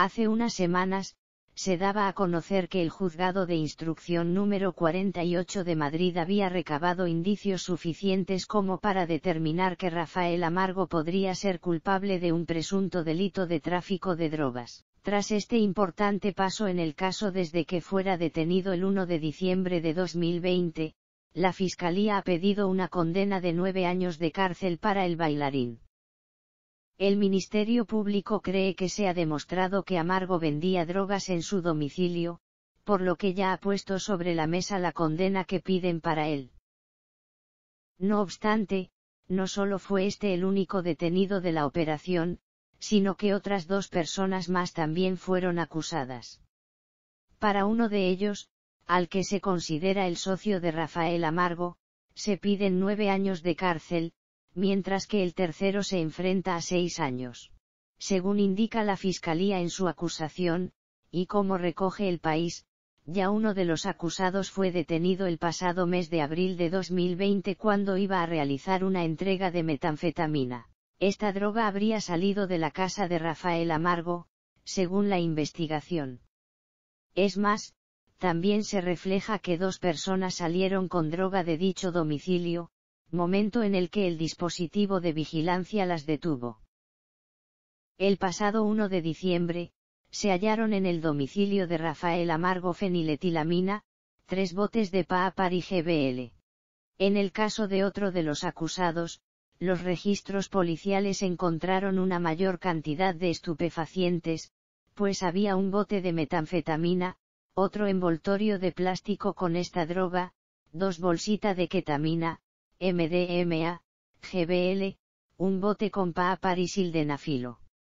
Hace unas semanas, se daba a conocer que el juzgado de instrucción número 48 de Madrid había recabado indicios suficientes como para determinar que Rafael Amargo podría ser culpable de un presunto delito de tráfico de drogas. Tras este importante paso en el caso desde que fuera detenido el 1 de diciembre de 2020, la Fiscalía ha pedido una condena de nueve años de cárcel para el bailarín. El Ministerio Público cree que se ha demostrado que Amargo vendía drogas en su domicilio, por lo que ya ha puesto sobre la mesa la condena que piden para él. No obstante, no solo fue este el único detenido de la operación, sino que otras dos personas más también fueron acusadas. Para uno de ellos, al que se considera el socio de Rafael Amargo, se piden nueve años de cárcel, mientras que el tercero se enfrenta a seis años. Según indica la Fiscalía en su acusación, y como recoge el país, ya uno de los acusados fue detenido el pasado mes de abril de 2020 cuando iba a realizar una entrega de metanfetamina. Esta droga habría salido de la casa de Rafael Amargo, según la investigación. Es más, también se refleja que dos personas salieron con droga de dicho domicilio, momento en el que el dispositivo de vigilancia las detuvo. El pasado 1 de diciembre, se hallaron en el domicilio de Rafael Amargo feniletilamina, tres botes de PAAPAR y GBL. En el caso de otro de los acusados, los registros policiales encontraron una mayor cantidad de estupefacientes, pues había un bote de metanfetamina, otro envoltorio de plástico con esta droga, dos bolsitas de ketamina, MDMA, GBL, un bote con nafilo.